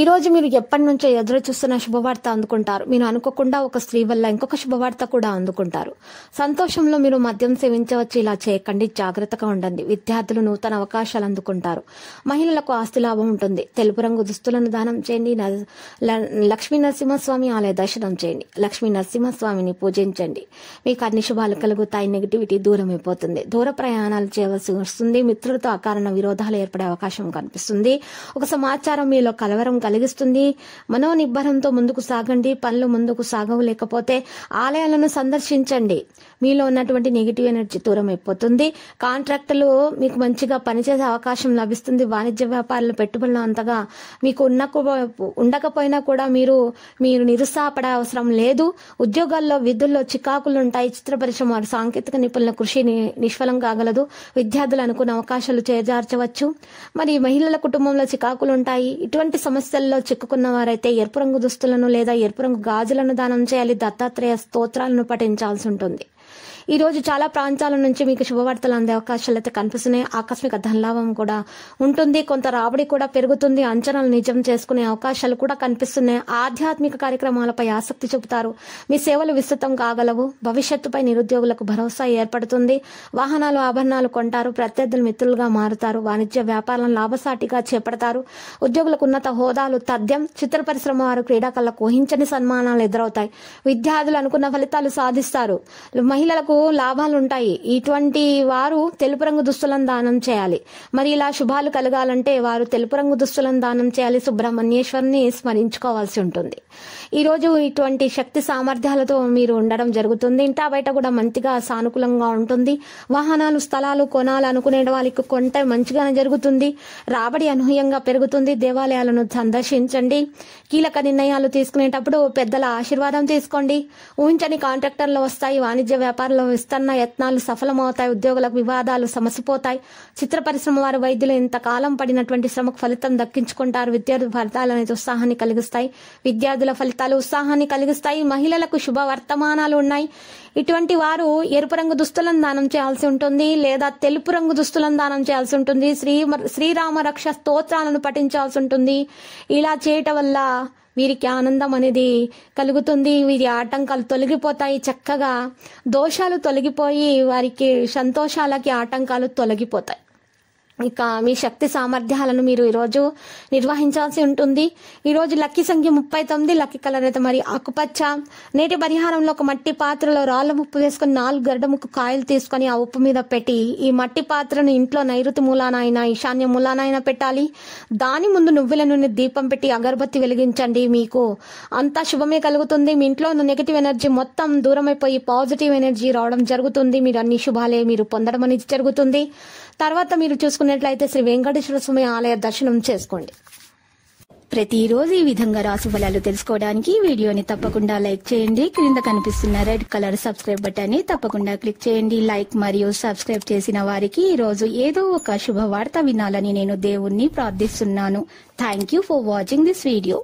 ఈరోజు మీరు ఎప్పటి నుంచో ఎదురు చూస్తున్న శుభవార్త అందుకుంటారు మీరు అనుకోకుండా ఒక స్త్రీ వల్ల ఇంకొక శుభవార్త కూడా అందుకుంటారు సంతోషంలో మీరు మద్యం సేవించవచ్చు ఇలా చేయకండి జాగ్రత్తగా ఉండండి విద్యార్థులు నూతన అవకాశాలు అందుకుంటారు మహిళలకు ఆస్తి లాభం ఉంటుంది తెలుపు రంగు దుస్తులను దానం చేయండి లక్ష్మీ నరసింహస్వామి ఆలయ దర్శనం చేయండి లక్ష్మీ నరసింహస్వామిని పూజించండి మీకు అన్ని శుభాలు కలుగుతాయి నెగిటివిటీ దూరం అయిపోతుంది దూర ప్రయాణాలు చేయవలసి వస్తుంది మిత్రులతో అకారణ విరోధాలు ఏర్పడే అవకాశం కనిపిస్తుంది ఒక సమాచారం మీలో కలవరం కలిగిస్తుంది మనోనిబ్బరంతో ముందుకు సాగండి పనులు ముందుకు సాగవు లేకపోతే ఆలయాలను సందర్శించండి మీలో ఉన్నటువంటి నెగిటివ్ ఎనర్జీ దూరం అయిపోతుంది కాంట్రాక్టులు మీకు మంచిగా పనిచేసే అవకాశం లభిస్తుంది వాణిజ్య వ్యాపారాలు పెట్టుబడులు అంతగా మీకు ఉన్న ఉండకపోయినా కూడా మీరు మీరు నిరుత్సాహపడే అవసరం లేదు ఉద్యోగాల్లో విధుల్లో చికాకులు ఉంటాయి చిత్ర పరిశ్రమ సాంకేతిక నిపుణుల కృషి నిష్ఫలం కాగలదు విద్యార్థులు అనుకున్న అవకాశాలు చేజార్చవచ్చు మరి మహిళల కుటుంబంలో చికాకులు ఉంటాయి ఇటువంటి సమస్య సమస్యల్లో చిక్కుకున్న వారైతే ఎరుపు రంగు దుస్తులను లేదా ఎరుపు రంగు గాజులను దానం చేయాలి దత్తాత్రేయ స్తోత్రాలను పఠించాల్సి ఉంటుంది ఈరోజు చాలా ప్రాంతాల నుంచి మీకు శుభవార్తలు అందే అవకాశాలు అయితే కనిపిస్తున్నాయి ఆకస్మిక ధనలాభం కూడా ఉంటుంది కొంత రాబడి కూడా పెరుగుతుంది అంచనాలు నిజం చేసుకునే అవకాశాలు కూడా కనిపిస్తున్నాయి ఆధ్యాత్మిక కార్యక్రమాలపై ఆసక్తి చూపుతారు మీ సేవలు విస్తృతం కాగలవు భవిష్యత్తుపై నిరుద్యోగులకు భరోసా ఏర్పడుతుంది వాహనాలు ఆభరణాలు కొంటారు ప్రత్యర్థులు మిత్రులుగా మారుతారు వాణిజ్య వ్యాపారాలను లాభసాటిగా చేపడతారు ఉద్యోగులకు ఉన్నత హోదాలు తథ్యం చిత్ర పరిశ్రమ వారు క్రీడాకారులకు ఊహించని సన్మానాలు ఎదురవుతాయి విద్యార్థులు అనుకున్న ఫలితాలు సాధిస్తారు మహిళలకు లాభాలుంటాయి ఇటువంటి వారు తెలుపు రంగు దుస్తులను దానం చేయాలి మరి ఇలా శుభాలు కలగాలంటే వారు తెలుపు రంగు దుస్తులను దానం చేయాలి సుబ్రహ్మణ్యేశ్వరిని స్మరించుకోవాల్సి ఉంటుంది ఈరోజు ఇటువంటి శక్తి సామర్థ్యాలతో మీరు ఉండడం జరుగుతుంది ఇంటా బయట కూడా మంచిగా సానుకూలంగా ఉంటుంది వాహనాలు స్థలాలు కొనాలి అనుకునే వాళ్ళకి కొంట మంచిగానే జరుగుతుంది రాబడి అనూహ్యంగా పెరుగుతుంది దేవాలయాలను సందర్శించండి కీలక నిర్ణయాలు తీసుకునేటప్పుడు పెద్దల ఆశీర్వాదం తీసుకోండి ఊహించని కాంట్రాక్టర్లు వస్తాయి వాణిజ్య వ్యాపారంలో విస్తరణ యత్నాలు సఫలమవుతాయి ఉద్యోగులకు వివాదాలు సమసిపోతాయి చిత్ర పరిశ్రమ వారి వైద్యులు ఇంతకాలం పడినటువంటి శ్రమకు ఫలితం దక్కించుకుంటారు విద్యార్థి ఫలితాలు అనేది ఉత్సాహాన్ని కలిగిస్తాయి విద్యార్థుల ఫలితాలు ఉత్సాహాన్ని కలిగిస్తాయి మహిళలకు శుభ వర్తమానాలు ఉన్నాయి ఇటువంటి వారు ఎరుపు రంగు దుస్తులను దానం చేయాల్సి ఉంటుంది లేదా తెలుపు రంగు దుస్తులను దానం చేయాల్సి ఉంటుంది శ్రీ శ్రీరామ రక్ష స్తోత్రాలను పఠించాల్సి ఉంటుంది ఇలా చేయటం వల్ల వీరికి ఆనందం అనేది కలుగుతుంది వీరి ఆటంకాలు తొలగిపోతాయి చక్కగా దోషాలు తొలగిపోయి వారికి సంతోషాలకి ఆటంకాలు తొలగిపోతాయి ఇక మీ శక్తి సామర్థ్యాలను మీరు ఈరోజు నిర్వహించాల్సి ఉంటుంది ఈరోజు లక్కీ సంఖ్య ముప్పై తొమ్మిది లక్కీ కలర్ అయితే మరి ఆకుపచ్చ నేటి పరిహారంలో ఒక మట్టి పాత్రలో రాళ్ళ ఉప్పు వేసుకుని నాలుగు గరడ ముక్కు కాయలు తీసుకొని ఆ ఉప్పు మీద పెట్టి ఈ మట్టి పాత్రను ఇంట్లో నైరుతి మూలానైనా ఈశాన్య మూలానైనా పెట్టాలి దాని ముందు నువ్వుల నూనె దీపం పెట్టి అగరబత్తి వెలిగించండి మీకు అంతా శుభమే కలుగుతుంది మీ ఇంట్లో ఉన్న నెగిటివ్ ఎనర్జీ మొత్తం దూరమైపోయి పాజిటివ్ ఎనర్జీ రావడం జరుగుతుంది మీరు అన్ని శుభాలే మీరు పొందడం అనేది జరుగుతుంది తర్వాత మీరు చూసుకున్నట్లయితే శ్రీ వెంకటేశ్వర స్వామి ఆలయ దర్శనం చేసుకోండి ప్రతిరోజు ఈ విధంగా రాశి ఫలాలు తెలుసుకోవడానికి వీడియోని తప్పకుండా లైక్ చేయండి క్రింద కనిపిస్తున్న రెడ్ కలర్ సబ్స్క్రైబ్ ని తప్పకుండా క్లిక్ చేయండి లైక్ మరియు సబ్స్క్రైబ్ చేసిన వారికి ఈరోజు ఏదో ఒక శుభవార్త వినాలని నేను దేవుణ్ణి ప్రార్థిస్తున్నాను thank you for watching this video